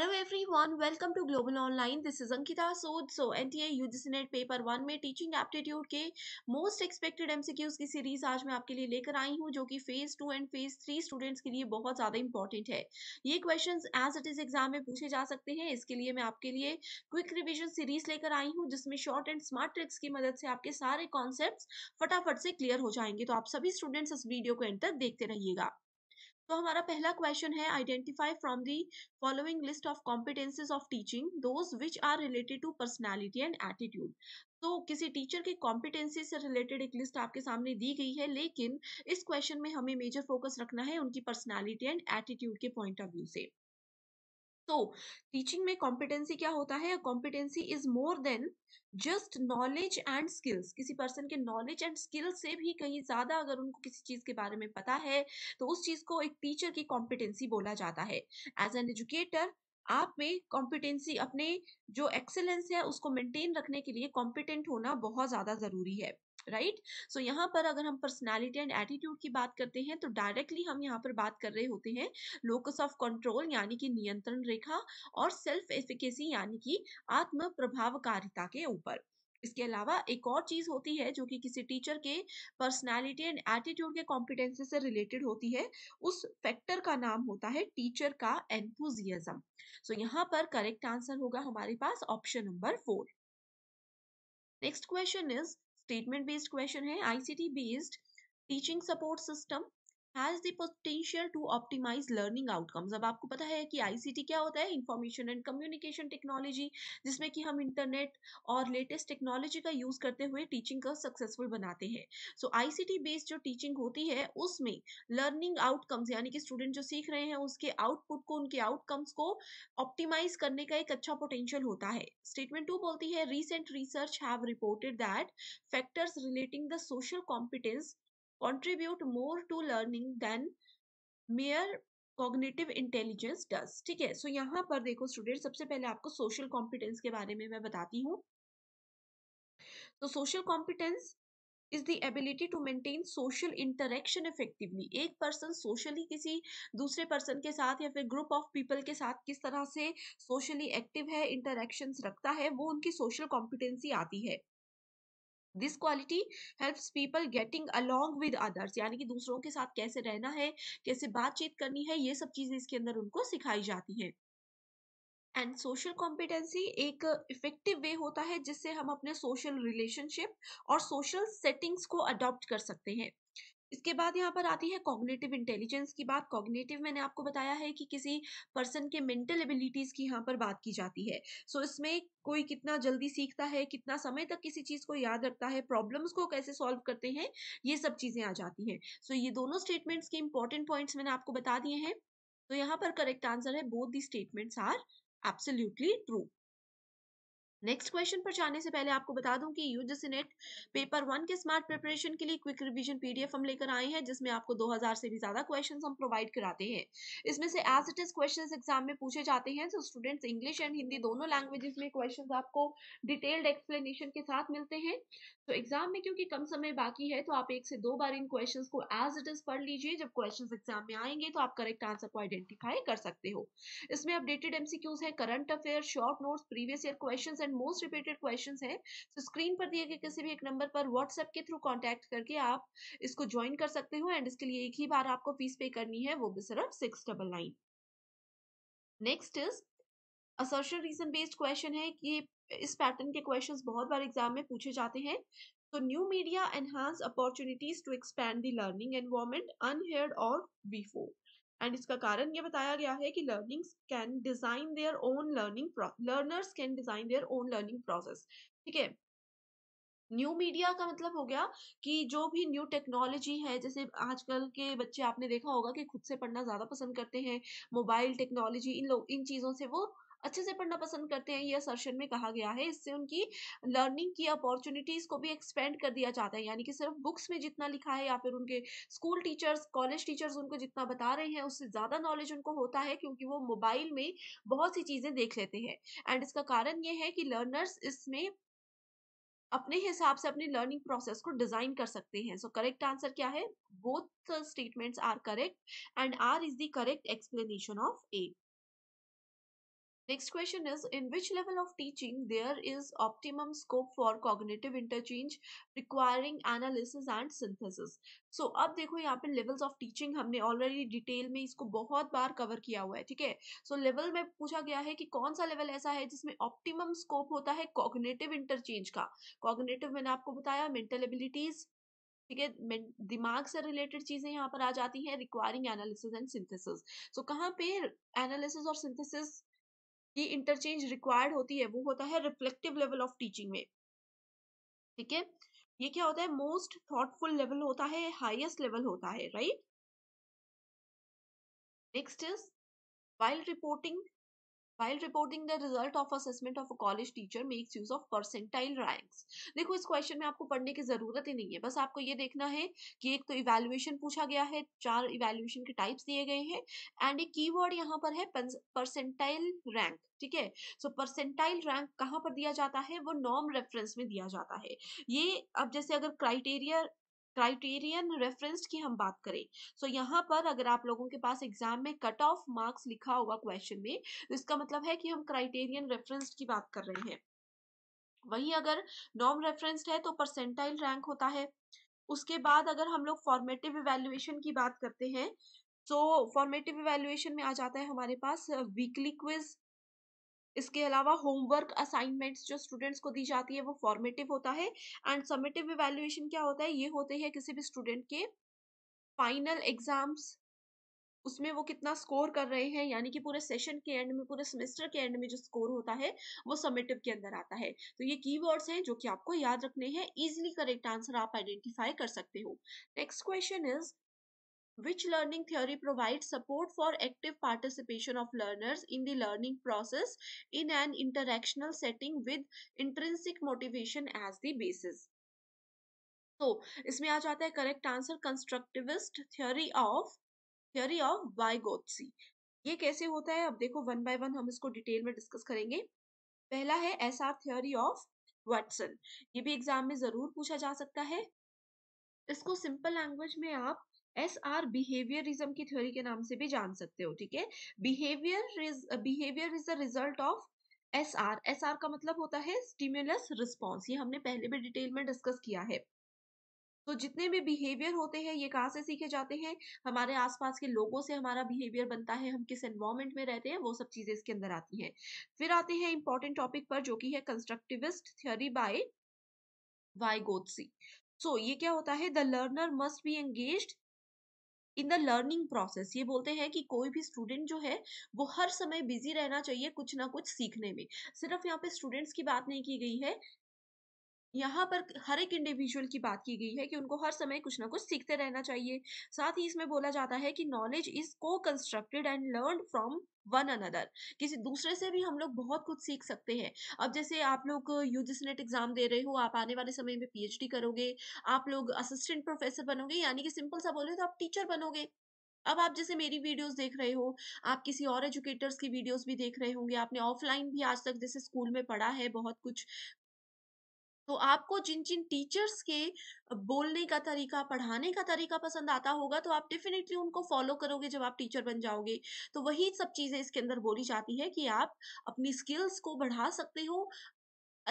Hello everyone Hello everyone, welcome to Global Online. This is Ankita Sood. So NTA net paper one में teaching aptitude के most expected MCQs की series आज मैं आपके लिए लेकर आई हूं जो कि phase two and phase three students के लिए बहुत ज्यादा इंपॉर्टेंट है ये question as it is exam में पूछे जा सकते हैं इसके लिए मैं आपके लिए क्विक रिविजन सीरीज लेकर आई हूँ जिसमें शॉर्ट एंड स्मार्ट ट्रिक्स की मदद से आपके सारे कॉन्सेप्ट फटाफट से क्लियर हो जाएंगे तो आप सभी स्टूडेंट्स इस वीडियो को एंड तक देखते रहिएगा तो हमारा पहला क्वेश्चन है identify from the following list of competencies of teaching those which are related to personality and attitude तो किसी टीचर के कॉम्पिटेंसी से रिलेटेड एक लिस्ट आपके सामने दी गई है लेकिन इस क्वेश्चन में हमें मेजर फोकस रखना है उनकी पर्सनैलिटी एंड एटीट्यूड के पॉइंट ऑफ व्यू से तो टीचिंग में कॉम्पिटेंसी क्या होता है competency is more than just knowledge and skills किसी पर्सन के नॉलेज एंड स्किल्स से भी कहीं ज्यादा अगर उनको किसी चीज के बारे में पता है तो उस चीज को एक टीचर की कॉम्पिटेंसी बोला जाता है एज एन एजुकेटर आप में कॉम्पिटेंसी अपने जो एक्सेलेंस है उसको मेंटेन रखने के लिए कॉम्पिटेंट होना बहुत ज्यादा जरूरी है राइट right? सो so, यहाँ पर अगर हम पर्सनालिटी एंड एटीट्यूड की बात करते हैं तो डायरेक्टली हम यहाँ पर बात कर रहे होते हैं लोकस ऑफ कंट्रोल यानी कि नियंत्रण रेखा और सेल्फ एफिकेसी यानी कि आत्म प्रभावकारिता के ऊपर इसके अलावा एक और चीज होती है जो कि किसी टीचर के पर्सनालिटी एंड एटीट्यूड के कॉम्पिटेंसी से रिलेटेड होती है उस फैक्टर का नाम होता है टीचर का एंथुजियाज्म सो so, यहाँ पर करेक्ट आंसर होगा हमारे पास option number four next question is statement based question है ict based teaching support system has the potential to optimize learning outcomes अब आपको पता है कि आईसीटी क्या होता है इंफॉर्मेशन एंड कम्युनिकेशन टेक्नोलॉजी जिसमें कि हम इंटरनेट और लेटेस्ट टेक्नोलॉजी का यूज़ करते हुए टीचिंग को सक्सेसफुल बनाते हैं सो आईसीटी बेस्ड जो टीचिंग होती है उसमें लर्निंग आउटकम्स यानी कि स्टूडेंट जो सीख रहे हैं उसके आउटपुट को उनके आउटकम्स को ऑप्टिमाइज करने का एक अच्छा पोटेंशियल होता है स्टेटमेंट टू बोलती है recent research have reported that factors relating the social competence contribute more to learning than mere cognitive intelligence does ठीक है सो so, यहाँ पर देखो स्टूडेंट सबसे पहले आपको सोशल कॉम्पिटेंस के बारे में मैं बताती हूँ तो social competence is the ability to maintain social interaction effectively एक पर्सन सोशली किसी दूसरे पर्सन के साथ या फिर ग्रुप ऑफ पीपल के साथ किस तरह से सोशली एक्टिव है इंटरेक्शन रखता है वो उनकी सोशल कॉम्पिटेंसी आती है this quality helps people getting along with others यानी कि दूसरों के साथ कैसे रहना है कैसे बातचीत करनी है ये सब चीजें इसके अंदर उनको सिखाई जाती हैं एंड सोशल कॉम्पिटेंसी एक इफेक्टिव वे होता है जिससे हम अपने सोशल रिलेशनशिप और सोशल सेटिंग्स को अडॉप्ट कर सकते हैं इसके बाद यहाँ पर आती है कॉग्नेटिव इंटेलिजेंस की बात कॉग्नेटिव मैंने आपको बताया है कि किसी पर्सन के मेंटल एबिलिटीज की यहाँ पर बात की जाती है सो so, इसमें कोई कितना जल्दी सीखता है कितना समय तक किसी चीज को याद रखता है प्रॉब्लम्स को कैसे सॉल्व करते हैं ये सब चीजें आ जाती हैं सो so, ये दोनों स्टेटमेंट्स के इंपॉर्टेंट पॉइंट्स मैंने आपको बता दिए हैं तो यहाँ पर करेक्ट आंसर है both the statements are absolutely true next question पर जाने से पहले आपको बता दूं कि यूजीसी नेट पेपर वन के स्मार्ट प्रिपरेशन के लिए क्विक रिवीजन पीडीएफ हम लेकर आए हैं जिसमें आपको 2000 से भी ज्यादा क्वेश्चन हम प्रोवाइड कराते हैं इसमें से as it is question exam में पूछे जाते हैं स्टूडेंट्स इंग्लिश एंड हिंदी दोनों लैंग्वेजेस में क्वेश्चन आपको डिटेल्ड एक्सप्लेनेशन के साथ मिलते हैं तो एग्जाम में क्योंकि कम समय बाकी है तो आप एक से दो बार इन क्वेश्चंस को एज इट इज पढ़ लीजिए जब क्वेश्चंस एग्जाम में आएंगे तो आप करेक्ट आंसर को आइडेंटिफाई कर सकते हो इसमें अपडेटेड एमसीक्यूज हैं current affair short notes previous year question and most repeated question है तो स्क्रीन पर दिए गए किसी भी एक नंबर पर व्हाट्सएप के थ्रू कॉन्टैक्ट करके आप इसको ज्वाइन कर सकते हो एंड इसके लिए एक ही बार आपको फीस पे करनी है वो भी सिर्फ six next is assertion reason based question है कि इस पैटर्न के क्वेश्चन बहुत बार एग्जाम में पूछे जाते हैं तो new media enhance opportunities to expand the learning environment unheard और बिफोर एंड इसका कारण ये बताया गया है कि learning can design their own learning learners can design their own learning process ठीक है न्यू मीडिया का मतलब हो गया कि जो भी न्यू टेक्नोलॉजी है जैसे आजकल के बच्चे आपने देखा होगा कि खुद से पढ़ना ज़्यादा पसंद करते हैं मोबाइल टेक्नोलॉजी इन लोग इन चीज़ों से वो अच्छे से पढ़ना पसंद करते हैं ये सर्शन में कहा गया है इससे उनकी लर्निंग की अपॉर्चुनिटीज़ को भी एक्सपेंड कर दिया जाता है यानी कि सिर्फ बुक्स में जितना लिखा है या फिर उनके स्कूल टीचर्स कॉलेज टीचर्स उनको जितना बता रहे हैं उससे ज़्यादा नॉलेज उनको होता है क्योंकि वो मोबाइल में बहुत सी चीज़ें देख लेते हैं एंड इसका कारण ये है कि लर्नर्स इसमें अपने हिसाब से अपनी लर्निंग प्रोसेस को डिजाइन कर सकते हैं सो करेक्ट आंसर क्या है both statements are correct and R is the correct explanation of A Next question is In which level of teaching there is optimum scope for cognitive interchange requiring analysis and synthesis? So so, अब देखो यहाँ पे levels of teaching हमने already detail में इसको बहुत बार cover किया हुआ है ठीक है सो लेवल में पूछा गया है कि कौन सा लेवल ऐसा है जिसमें ऑप्टिमम स्कोप होता है कॉग्नेटिव इंटरचेंज का कॉग्नेटिव मैंने आपको बताया मेंटल एबिलिटीज ठीक है दिमाग से रिलेटेड चीजें यहाँ पर आ जाती हैं requiring analysis and synthesis so कहाँ पे एनालिसिस और सिंथेसिस की इंटरचेंज रिक्वायर्ड होती है वो होता है रिफ्लेक्टिव लेवल ऑफ टीचिंग में ठीक है ये क्या होता है मोस्ट थॉटफुल लेवल होता है हाईएस्ट लेवल होता है right next is while reporting while reporting the result of assessment of a college teacher makes use of percentile ranks देखो इस क्वेश्चन में आपको पढ़ने की जरूरत ही नहीं है बस आपको ये देखना है कि एक तो इवेल्युएशन पूछा गया है चार इवेल्युएशन के टाइप्स दिए गए हैं एंड एक कीवर्ड यहाँ पर है परसेंटाइल रैंक ठीक है सो परसेंटाइल रैंक कहाँ पर दिया जाता है वो नॉर्म रेफरेंस में दिया जाता है ये अब जैसे अगर क्राइटेरिया क्राइटेरियन रेफरेंस की हम बात करें सो तो so, यहाँ पर अगर आप लोगों के पास एग्जाम में कट ऑफ मार्क्स लिखा होगा क्वेश्चन में तो इसका मतलब है कि हम क्राइटेरियन रेफरेंस की बात कर रहे हैं वहीं अगर नॉम रेफरेंस्ड है तो परसेंटाइल रैंक होता है उसके बाद अगर हम लोग फॉर्मेटिव इवेल्युएशन की बात करते हैं तो फॉर्मेटिव इवेल्युएशन में आ जाता है हमारे पास वीकली क्विज इसके अलावा होमवर्क असाइनमेंट्स जो स्टूडेंट्स को दी जाती है वो फॉर्मेटिव होता है एंड समेटिव इवेल्युएशन क्या होता है ये होते हैं किसी भी स्टूडेंट के फाइनल एग्जाम्स उसमें वो कितना स्कोर कर रहे हैं यानी कि पूरे सेशन के एंड में पूरे सेमेस्टर के एंड में जो स्कोर होता है वो समेटिव के अंदर आता है तो ये कीवर्ड्स हैं जो कि आपको याद रखने हैं इजिली करेक्ट आंसर आप आइडेंटिफाई कर सकते हो next question is which learning theory provides support for active participation of learners in the learning process in an interactional setting with intrinsic motivation as the basis तो so, इसमें आ जाता है correct answer constructivist theory of theory of Vygotsky ये कैसे होता है अब देखो वन बाय वन हम इसको डिटेल में डिस्कस करेंगे पहला है S R theory of Watson ये भी एग्जाम में जरूर पूछा जा सकता है इसको सिंपल लैंग्वेज में आप एस आर बिहेवियरिज्म की थ्योरी के नाम से भी जान सकते हो ठीक है behaviour behaviour is the result of S R S R का मतलब होता है स्टिम्यूलस रिस्पॉन्स ये हमने पहले भी डिटेल में डिस्कस किया है तो जितने भी बिहेवियर होते हैं ये कहाँ से सीखे जाते हैं हमारे आसपास के लोगों से हमारा बिहेवियर बनता है हम किस एनवायरमेंट में रहते हैं वो सब चीजें इसके अंदर आती हैं फिर आते हैं इंपॉर्टेंट टॉपिक पर जो कि है constructivist theory by Vygotsky so ये क्या होता है the learner must be engage in the learning process ये बोलते हैं कि कोई भी स्टूडेंट जो है वो हर समय बिजी रहना चाहिए कुछ ना कुछ सीखने में सिर्फ यहाँ पे स्टूडेंट्स की बात नहीं की गई है यहाँ पर हर एक इंडिविजुअल की बात की गई है कि उनको हर समय कुछ ना कुछ सीखते रहना चाहिए साथ ही इसमें बोला जाता है कि नॉलेज इज को constructed and learn from one another किसी दूसरे से भी हम लोग बहुत कुछ सीख सकते हैं अब जैसे आप लोग यूजीसी नेट एग्जाम दे रहे हो आप आने वाले समय में पीएचडी करोगे आप लोग असिस्टेंट प्रोफेसर बनोगे यानी कि सिंपल सा बोले तो आप टीचर बनोगे अब आप जैसे मेरी वीडियोस देख रहे हो आप किसी और एजुकेटर्स की वीडियोस भी देख रहे होंगे आपने ऑफलाइन भी आज तक जैसे स्कूल में पढ़ा है बहुत कुछ तो आपको जिन जिन टीचर्स के बोलने का तरीका पढ़ाने का तरीका पसंद आता होगा तो आप डेफिनेटली उनको फॉलो करोगे जब आप टीचर बन जाओगे तो वही सब चीजें इसके अंदर बोली जाती है कि आप अपनी स्किल्स को बढ़ा सकते हो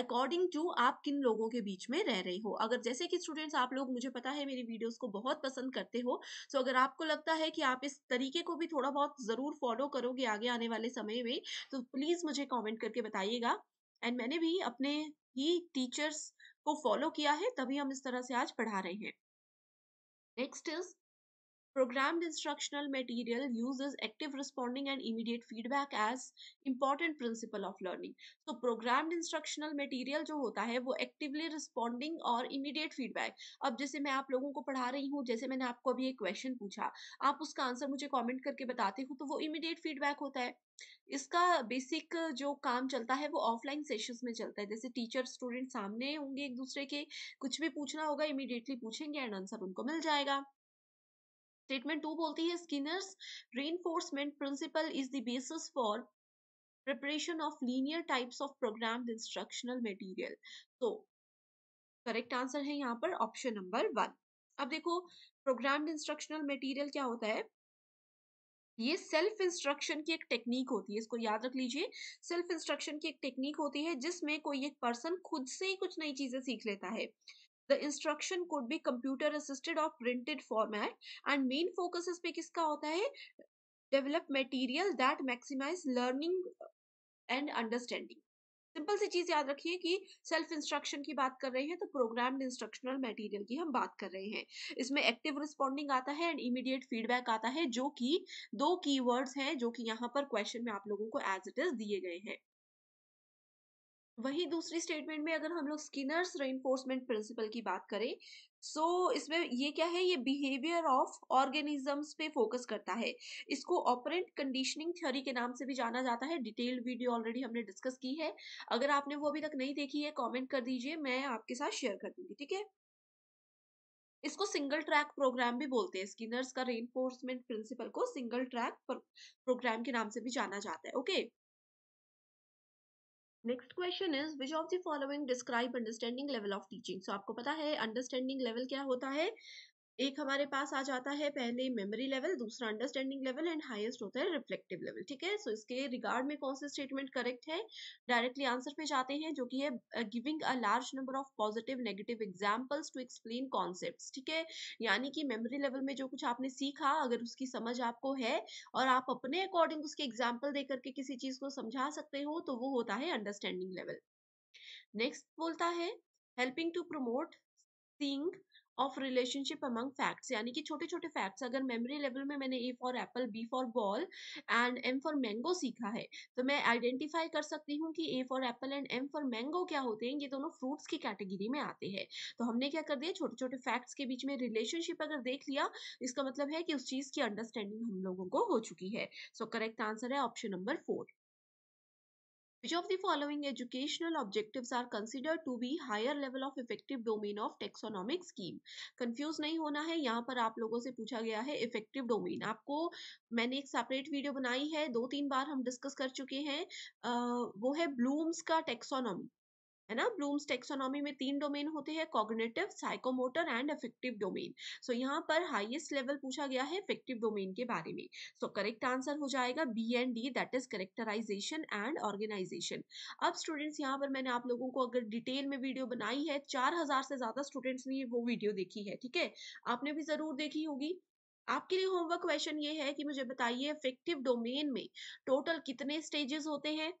अकॉर्डिंग टू आप किन लोगों के बीच में रह रहे हो अगर जैसे कि स्टूडेंट्स आप लोग मुझे पता है मेरी वीडियोस को बहुत पसंद करते हो सो तो so अगर आपको लगता है कि आप इस तरीके को भी थोड़ा बहुत ज़रूर फॉलो करोगे आगे आने वाले समय में तो प्लीज़ मुझे कॉमेंट करके बताइएगा एंड मैंने भी अपने ही टीचर्स को फॉलो किया है तभी हम इस तरह से आज पढ़ा रहे हैं next is programme instructional material uses active responding and immediate feedback as important principle of learning so programme instructional material जो होता है वो एक्टिवली रिस्पॉन्डिंग और इमीडिएट फीडबैक अब जैसे मैं आप लोगों को पढ़ा रही हूँ जैसे मैंने आपको अभी एक क्वेश्चन पूछा आप उसका आंसर मुझे कॉमेंट करके बताते हो तो वो इमीडिएट फीडबैक होता है इसका बेसिक जो काम चलता है वो ऑफलाइन सेशंस में चलता है जैसे टीचर स्टूडेंट सामने होंगे एक दूसरे के कुछ भी पूछना होगा इमीडिएटली पूछेंगे एंड आंसर उनको मिल जाएगा स्टेटमेंट टू बोलती है Skinner's reinforcement principle is the basis for preparation of linear types of programme instructional material so correct answer है यहाँ पर ऑप्शन नंबर वन अब देखो प्रोग्राम्ड इंस्ट्रक्शनल मटेरियल क्या होता है ये सेल्फ इंस्ट्रक्शन की एक टेक्निक होती है इसको याद रख लीजिए सेल्फ इंस्ट्रक्शन की एक टेक्निक होती है जिसमें कोई एक पर्सन खुद से ही कुछ नई चीजें सीख लेता है The instruction could be computer assisted or printed format and main focus इस पे किसका होता है Develop material that maximize learning and understanding. Simple सी चीज याद रखिए कि सेल्फ इंस्ट्रक्शन की बात कर रहे हैं तो प्रोग्राम्ड इंस्ट्रक्शनल मटेरियल की हम बात कर रहे हैं इसमें एक्टिव रिस्पॉन्डिंग आता है एंड इमीडिएट फीडबैक आता है जो कि दो कीवर्ड्स हैं जो कि यहाँ पर क्वेश्चन में आप लोगों को एज इट इज दिए गए हैं वही दूसरी स्टेटमेंट में अगर हम लोग स्किनर्स रेनफोर्समेंट प्रिंसिपल की बात करें सो so, इसमें ये क्या है ये बिहेवियर ऑफ ऑर्गेनिजम्स पे फोकस करता है इसको ऑपरेंट कंडीशनिंग थ्योरी के नाम से भी जाना जाता है डिटेल्ड वीडियो ऑलरेडी हमने डिस्कस की है अगर आपने वो अभी तक नहीं देखी है कॉमेंट कर दीजिए मैं आपके साथ शेयर कर दूंगी ठीक है इसको सिंगल ट्रैक प्रोग्राम भी बोलते हैं स्किनर्स का रेनफोर्समेंट प्रिंसिपल को सिंगल ट्रैक प्रोग्राम के नाम से भी जाना जाता है okay okay? Next question is which of the following describe understanding level of teaching so आपको पता है अंडरस्टैंडिंग लेवल क्या होता है एक हमारे पास आ जाता है पहले मेमोरी लेवल दूसरा अंडरस्टैंडिंग लेवल एंड हाईएस्ट होता है रिफ्लेक्टिव लेवल ठीक है सो इसके रिगार्ड में कौन से स्टेटमेंट करेक्ट है डायरेक्टली आंसर पे जाते हैं जो कि है giving a large number of positive negative examples to explain concept ठीक है यानी कि मेमोरी लेवल में जो कुछ आपने सीखा अगर उसकी समझ आपको है और आप अपने अकॉर्डिंग उसके एग्जाम्पल दे करके किसी चीज को समझा सकते हो तो वो होता है अंडरस्टैंडिंग लेवल नेक्स्ट बोलता है helping to promote seeing of relationship among facts यानी कि छोटे छोटे फैक्ट्स अगर मेमोरी लेवल में मैंने A for apple B for ball and M for mango सीखा है तो मैं आइडेंटिफाई कर सकती हूँ कि A for apple and M for mango क्या होते हैं ये दोनों फ्रूट्स की कैटेगरी में आते हैं तो हमने क्या कर दिया छोटे छोटे फैक्ट्स के बीच में रिलेशनशिप अगर देख लिया इसका मतलब है कि उस चीज की अंडरस्टैंडिंग हम लोगों को हो चुकी है सो करेक्ट आंसर है option number four Which of the following educational objectives are considered to be higher level of effective domain of taxonomic scheme? Confused नहीं होना है यहाँ पर आप लोगों से पूछा गया है इफेक्टिव डोमेन आपको मैंने एक सेपरेट वीडियो बनाई है दो तीन बार हम डिस्कस कर चुके हैं वो है ब्लूम्स का टेक्सोनॉमी है ना ब्लूम्स टेक्सोनॉमी में तीन डोमेन होते हैं cognitive psychomotor and affective domain so यहाँ पर हाईएस्ट लेवल पूछा गया है इफेक्टिव डोमेन के बारे में सो करेक्ट आंसर हो जाएगा B and D that is characterisation and organisation अब स्टूडेंट्स यहाँ पर मैंने आप लोगों को अगर डिटेल में वीडियो बनाई है चार हजार से ज्यादा स्टूडेंट्स ने वो वीडियो देखी है ठीक है आपने भी जरूर देखी होगी आपके लिए होमवर्क क्वेश्चन ये है कि मुझे बताइए इफेक्टिव डोमेन में टोटल कितने स्टेजेस होते हैं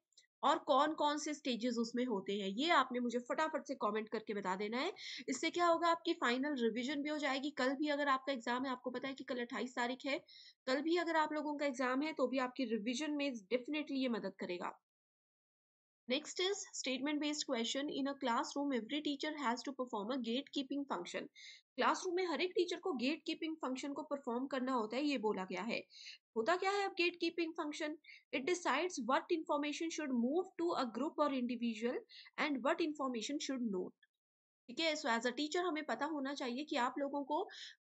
और कौन कौन से स्टेजेस उसमें होते हैं ये आपने मुझे फटाफट से कमेंट करके बता देना है इससे क्या होगा आपकी फाइनल रिवीजन भी हो जाएगी कल भी अगर आपका एग्जाम है आपको पता है कि कल अट्ठाईस तारीख है कल भी अगर आप लोगों का एग्जाम है तो भी आपकी रिविजन में डेफिनेटली ये मदद करेगा next is statement based question in a classroom every teacher has to perform a gate keeping function classroom में हर एक टीचर को गेट कीपिंग फंक्शन को परफॉर्म करना होता है ये बोला गया है होता क्या है अब gate keeping function it decides what information should move to a group और individual and what information should not ठीक है सो एज अ टीचर हमें पता होना चाहिए कि आप लोगों को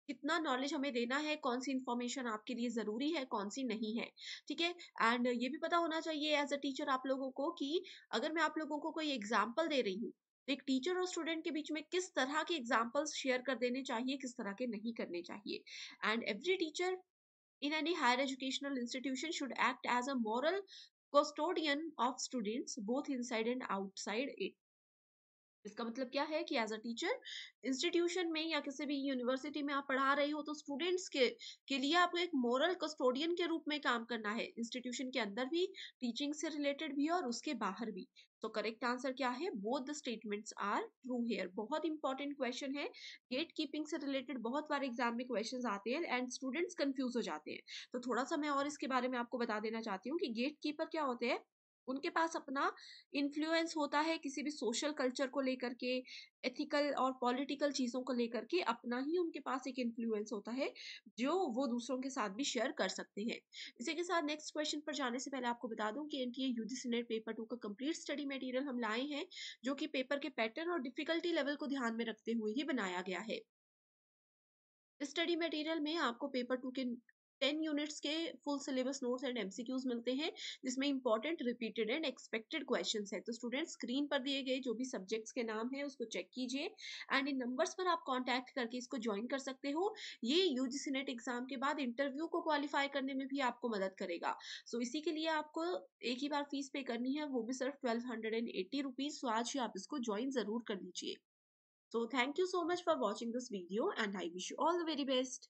कितना नॉलेज हमें देना है कौन सी इन्फॉर्मेशन आपके लिए ज़रूरी है कौन सी नहीं है ठीक है एंड ये भी पता होना चाहिए एज अ टीचर आप लोगों को कि अगर मैं आप लोगों को कोई एग्जाम्पल दे रही हूँ तो एक टीचर और स्टूडेंट के बीच में किस तरह के एग्जाम्पल्स शेयर कर देने चाहिए किस तरह के नहीं करने चाहिए and every teacher in any higher educational institution should act as a moral custodian of students both inside and outside it इसका मतलब क्या है कि एज अ टीचर इंस्टीट्यूशन में या किसी भी यूनिवर्सिटी में आप पढ़ा रहे हो तो स्टूडेंट्स के के लिए आपको एक मॉरल कस्टोडियन के रूप में काम करना है इंस्टीट्यूशन के अंदर भी टीचिंग से रिलेटेड भी और उसके बाहर भी तो करेक्ट आंसर क्या है both the statements are true here बहुत इंपॉर्टेंट क्वेश्चन है गेट कीपिंग से रिलेटेड बहुत बार एग्जाम में क्वेश्चन आते हैं एंड स्टूडेंट्स कंफ्यूज हो जाते हैं तो थोड़ा सा मैं और इसके बारे में आपको बता देना चाहती हूँ कि गेट कीपर क्या होते हैं उनके पास अपना इन्फ्लुएंस होता है किसी भी सोशल कल्चर को लेकर के एथिकल और पॉलिटिकल चीज़ों को लेकर के अपना ही उनके पास एक इन्फ्लुएंस होता है जो वो दूसरों के साथ भी शेयर कर सकते हैं इसी के साथ नेक्स्ट क्वेश्चन पर जाने से पहले आपको बता दूं कि N T A NET paper two का कंप्लीट स्टडी मटेरियल हम लाए हैं जो कि पेपर के पैटर्न और डिफिकल्टी लेवल को ध्यान में रखते हुए ही बनाया गया है स्टडी मटेरियल में आपको पेपर टू के टेन यूनिट्स के full syllabus notes and MCQs मिलते हैं जिसमें important repeated and expected question है तो स्टूडेंट स्क्रीन पर दिए गए जो भी सब्जेक्ट्स के नाम है उसको चेक कीजिए एंड इन नंबर्स पर आप कॉन्टैक्ट करके इसको ज्वाइन कर सकते हो ये यू जी नेट एग्जाम के बाद इंटरव्यू को क्वालिफाई करने में भी आपको मदद करेगा सो so, इसी के लिए आपको एक ही बार फीस पे करनी है वो भी सिर्फ twelve hundred and eighty rupees so आज ही आप इसको ज्वाइन जरूर कर लीजिए so thank you so much for watching this video and I wish you all the very best